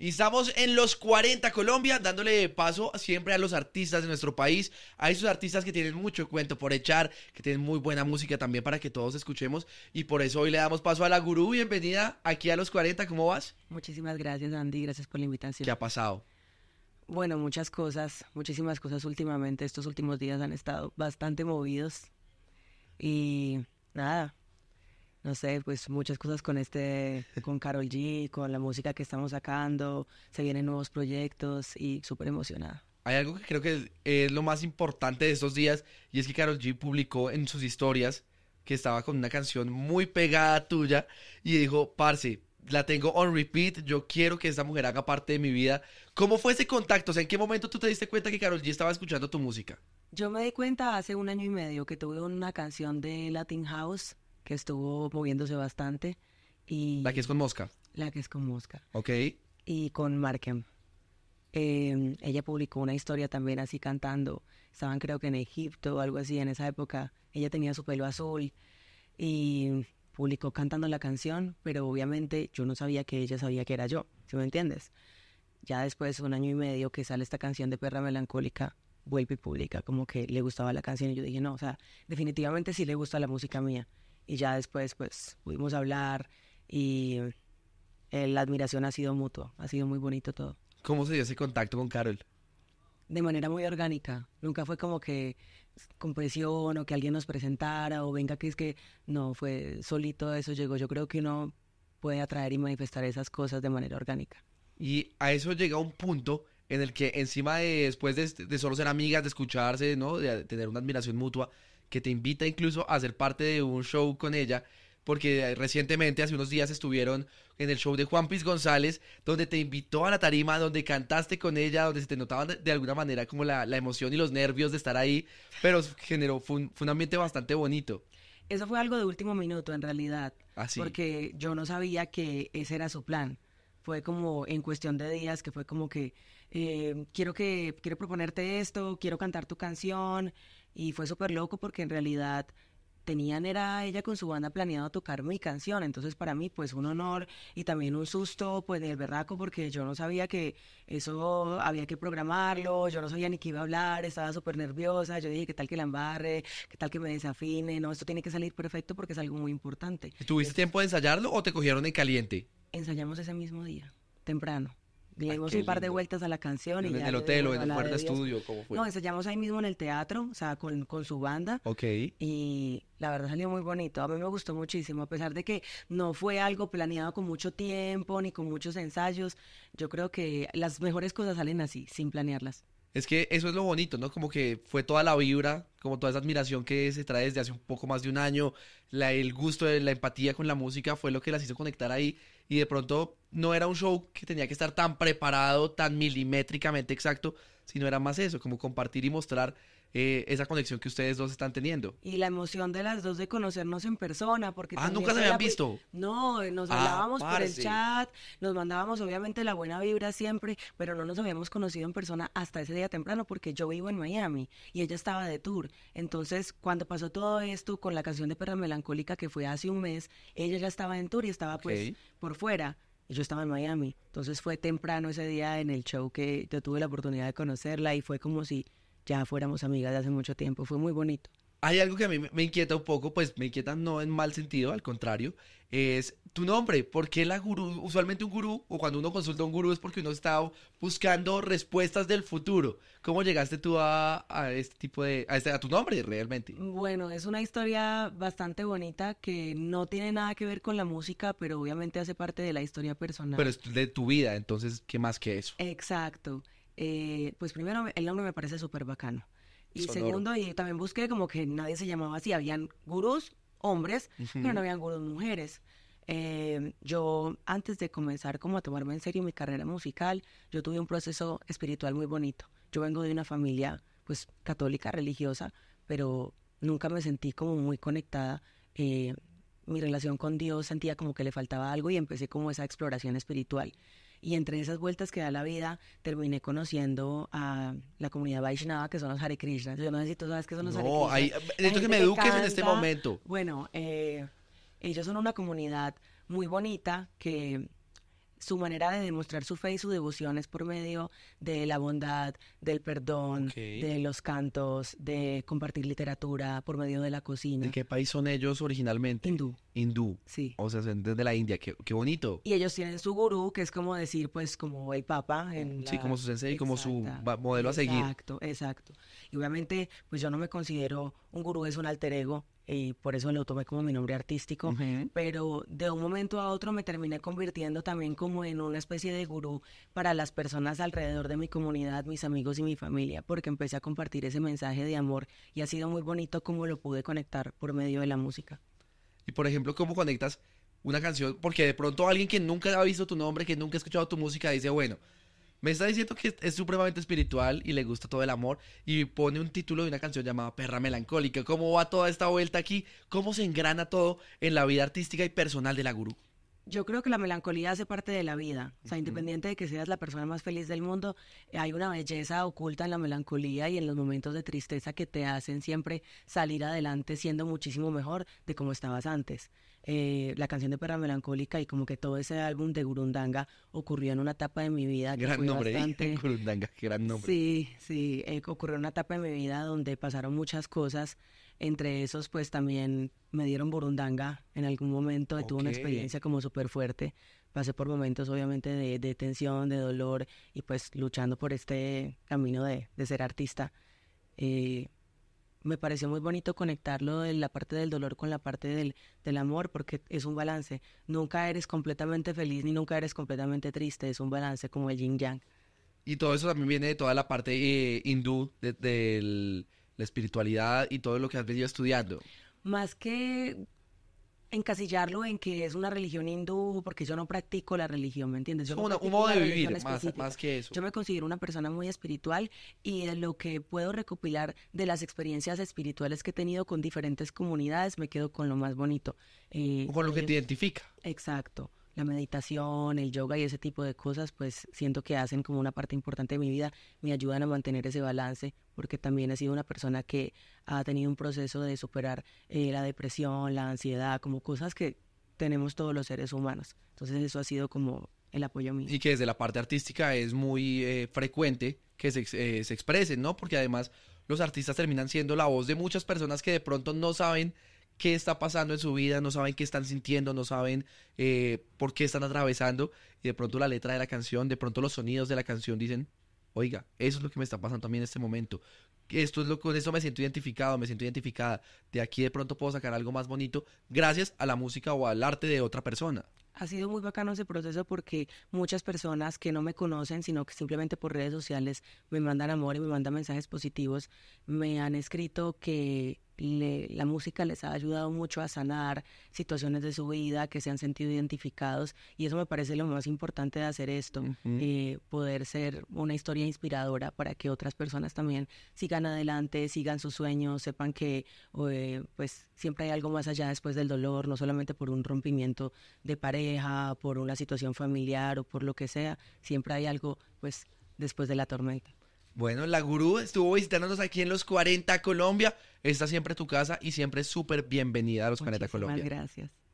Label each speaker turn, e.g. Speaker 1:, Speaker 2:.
Speaker 1: Y estamos en los 40 Colombia, dándole paso siempre a los artistas de nuestro país. a esos artistas que tienen mucho cuento por echar, que tienen muy buena música también para que todos escuchemos. Y por eso hoy le damos paso a la gurú. Bienvenida aquí a los 40, ¿cómo vas? Muchísimas gracias, Andy. Gracias por la invitación. ¿Qué ha pasado?
Speaker 2: Bueno, muchas cosas, muchísimas cosas últimamente. Estos últimos días han estado bastante movidos. Y nada, no sé, pues muchas cosas con este, con Carol G, con la música que estamos sacando, se vienen nuevos proyectos y súper emocionada.
Speaker 1: Hay algo que creo que es lo más importante de estos días y es que Carol G publicó en sus historias que estaba con una canción muy pegada tuya y dijo, parce, la tengo on repeat, yo quiero que esta mujer haga parte de mi vida. ¿Cómo fue ese contacto? O sea, ¿en qué momento tú te diste cuenta que Carol G estaba escuchando tu música?
Speaker 2: Yo me di cuenta hace un año y medio que tuve una canción de Latin House que estuvo moviéndose bastante. Y la que es con Mosca. La que es con Mosca. Ok. Y con Markham. Em, ella publicó una historia también así cantando. Estaban creo que en Egipto o algo así en esa época. Ella tenía su pelo azul y publicó cantando la canción, pero obviamente yo no sabía que ella sabía que era yo, si me entiendes? Ya después, de un año y medio que sale esta canción de Perra Melancólica, vuelve y publica como que le gustaba la canción y yo dije, no, o sea, definitivamente sí le gusta la música mía y ya después pues pudimos hablar y eh, la admiración ha sido mutua, ha sido muy bonito todo.
Speaker 1: ¿Cómo se dio ese contacto con Carol?
Speaker 2: De manera muy orgánica, nunca fue como que con presión o que alguien nos presentara o venga que es que no, fue solito eso llegó, yo creo que uno puede atraer y manifestar esas cosas de manera orgánica.
Speaker 1: Y a eso llega un punto en el que encima de, después de, solo ser amigas, de escucharse, ¿no? de tener una admiración mutua, que te invita incluso a hacer parte de un show con ella, porque eh, recientemente, hace unos días, estuvieron en el show de Juan Piz González, donde te invitó a la tarima, donde cantaste con ella, donde se te notaba de, alguna manera como la, la, emoción y los nervios de estar ahí, pero generó, fue un, ambiente bastante bonito.
Speaker 2: Eso fue algo de último minuto, en realidad. Ah, porque yo no sabía que ese era su plan. Fue como en cuestión de días que fue como que eh, quiero que quiero proponerte esto, quiero cantar tu canción, y fue súper loco porque en realidad tenían era ella con su banda planeado tocar mi canción, entonces para mí pues un honor y también un susto pues del berraco porque yo no sabía que eso había que programarlo, yo no sabía ni qué iba a hablar, estaba súper nerviosa, yo dije qué tal que la embarre, qué tal que me desafine, no, esto tiene que salir perfecto porque es algo muy importante.
Speaker 1: ¿Tuviste tiempo de ensayarlo o te cogieron en caliente?
Speaker 2: Ensayamos ese mismo día, temprano. Le dimos un par de vueltas a la canción. ¿En, el hotel o en el cuarto estudio? No, ensayamos ahí mismo en el teatro, o sea, con, su banda. Ok. Y la verdad salió muy bonito. A mí me gustó muchísimo, a pesar de que no fue algo planeado con mucho tiempo ni con muchos ensayos. Yo creo que las mejores cosas salen así, sin planearlas.
Speaker 1: Es que eso es lo bonito, ¿no? Como que fue toda la vibra, como toda esa admiración que se trae desde hace un poco más de un año, la, el gusto, la empatía con la música fue lo que las hizo conectar ahí y de pronto no era un show que tenía que estar tan preparado, tan milimétricamente exacto, sino era más eso, como compartir y mostrar eh, esa conexión que ustedes dos están teniendo.
Speaker 2: Y la emoción de las dos de conocernos en persona, porque... Ah, nunca se habían visto. No, eh, nos ah, hablábamos por el chat, nos mandábamos obviamente la buena vibra siempre, pero no nos habíamos conocido en persona hasta ese día temprano, porque yo vivo en Miami y ella estaba de tour. Entonces, cuando pasó todo esto con la canción de Perra Melancólica, que fue hace un mes, ella ya estaba en tour y estaba pues por fuera yo estaba en Miami. Entonces fue temprano ese día en el show que yo tuve la oportunidad de conocerla y fue como si ya fuéramos amigas de hace mucho tiempo. Fue muy bonito
Speaker 1: hay algo que a mí me inquieta un poco, pues me inquieta no en mal sentido, al contrario, es tu nombre. ¿Por qué la gurú? Usualmente un gurú, o cuando uno consulta a un gurú, es porque uno está buscando respuestas del futuro. ¿Cómo llegaste tú a, este tipo de. Este, a, tu nombre realmente?
Speaker 2: Bueno, es una historia bastante bonita que no tiene nada que ver con la música, pero obviamente hace parte de la historia personal. Pero es
Speaker 1: de tu vida, entonces, ¿qué más que eso?
Speaker 2: Exacto. Eh, pues primero, el nombre me parece súper bacano.
Speaker 1: Y segundo,
Speaker 2: y también busqué como que nadie se llamaba así. Habían gurús hombres, pero no habían gurús mujeres. Eh, yo, antes de comenzar como a tomarme en serio mi carrera musical, yo tuve un proceso espiritual muy bonito. Yo vengo de una familia, pues, católica, religiosa, pero nunca me sentí como muy conectada. Eh, mi relación con Dios sentía como que le faltaba algo y empecé como esa exploración espiritual. Y entre esas vueltas que da la vida, terminé conociendo a la comunidad Vaishnava, que son los Hare Krishna. Yo no sé si tú sabes que son los no, Hare Krishna. Hay, eh, necesito que me eduques en este momento. Bueno, eh, ellos son una comunidad muy bonita que su manera de demostrar su fe y su devoción es por medio de la bondad, del perdón, de los cantos, de compartir literatura, por medio de la cocina. ¿De
Speaker 1: qué país son ellos originalmente? Hindú. Hindú. Sí. O sea, desde la India, qué, bonito.
Speaker 2: Y ellos tienen su gurú, que es como decir, pues, como el papa. En sí, como su sensei, como
Speaker 1: su modelo a seguir. Exacto,
Speaker 2: exacto. Y obviamente, pues yo no me considero un gurú, es un alter ego y por eso lo tomé como mi nombre artístico, pero de un momento a otro me terminé convirtiendo también como en una especie de gurú para las personas alrededor de mi comunidad, mis amigos y mi familia, porque empecé a compartir ese mensaje de amor y ha sido muy bonito como lo pude conectar por medio de la música.
Speaker 1: Y por ejemplo, ¿cómo conectas una canción? Porque de pronto alguien que nunca ha visto tu nombre, que nunca ha escuchado tu música, dice, bueno, me está diciendo que es supremamente espiritual y le gusta todo el amor y pone un título de una canción llamada Perra Melancólica. ¿Cómo va toda esta vuelta aquí? ¿Cómo se engrana todo en la vida artística y personal de la gurú?
Speaker 2: Yo creo que la melancolía hace parte de la vida. O sea, independiente de que seas la persona más feliz del mundo, hay una belleza oculta en la melancolía y en los momentos de tristeza que te hacen siempre salir adelante siendo muchísimo mejor de como estabas antes. Eh, la canción de Perra Melancólica y como que todo ese álbum de Gurundanga ocurrió en una etapa de mi vida. Que gran nombre, ¿eh?
Speaker 1: Gurundanga, gran nombre.
Speaker 2: Sí, sí, eh, ocurrió una etapa de mi vida donde pasaron muchas cosas entre esos, pues también me dieron burundanga en algún momento, tuve una experiencia como súper fuerte. Pasé por momentos obviamente de, tensión, de dolor y pues luchando por este camino de, de ser artista. Eh, me pareció muy bonito conectarlo de la parte del dolor con la parte del, del, amor, porque es un balance. Nunca eres completamente feliz ni nunca eres completamente triste, es un balance como el yin yang.
Speaker 1: Y todo eso también viene de toda la parte eh, hindú, del la espiritualidad y todo lo que has venido estudiando.
Speaker 2: Más que encasillarlo en que es una religión hindú, porque yo no practico la religión, ¿me entiendes? Yo un modo de vivir, más, que eso. Yo me considero una persona muy espiritual y lo que puedo recopilar de las experiencias espirituales que he tenido con diferentes comunidades, me quedo con lo más bonito. Eh, con lo que eh, te identifica. Exacto la meditación, el yoga y ese tipo de cosas, pues siento que hacen como una parte importante de mi vida, me ayudan a mantener ese balance, porque también he sido una persona que ha tenido un proceso de superar eh, la depresión, la ansiedad, como cosas que tenemos todos los seres humanos. Entonces eso ha sido como el apoyo mío.
Speaker 1: Y que desde la parte artística es muy eh, frecuente que se, eh, se expresen, ¿no? Porque además los artistas terminan siendo la voz de muchas personas que de pronto no saben qué está pasando en su vida, no saben qué están sintiendo, no saben eh, por qué están atravesando. Y de pronto la letra de la canción, de pronto los sonidos de la canción dicen, oiga, eso es lo que me está pasando también en este momento. Esto es lo con esto me siento identificado, me siento identificada. De aquí de pronto puedo sacar algo más bonito gracias a la música o al arte de otra persona.
Speaker 2: Ha sido muy bacano ese proceso porque muchas personas que no me conocen, sino que simplemente por redes sociales me mandan amor y me mandan mensajes positivos, me han escrito que la música les ha ayudado mucho a sanar situaciones de su vida, que se han sentido identificados y eso me parece lo más importante de hacer esto, eh, poder ser una historia inspiradora para que otras personas también sigan adelante, sigan sus sueños, sepan que eh, pues siempre hay algo más allá después del dolor, no solamente por un rompimiento de pareja, por una situación familiar o por lo que sea, siempre hay algo pues después de la tormenta.
Speaker 1: Bueno, la gurú estuvo visitándonos aquí en los 40 Colombia. Está siempre tu casa y siempre súper bienvenida a los 40 Colombia. Muchas
Speaker 2: gracias.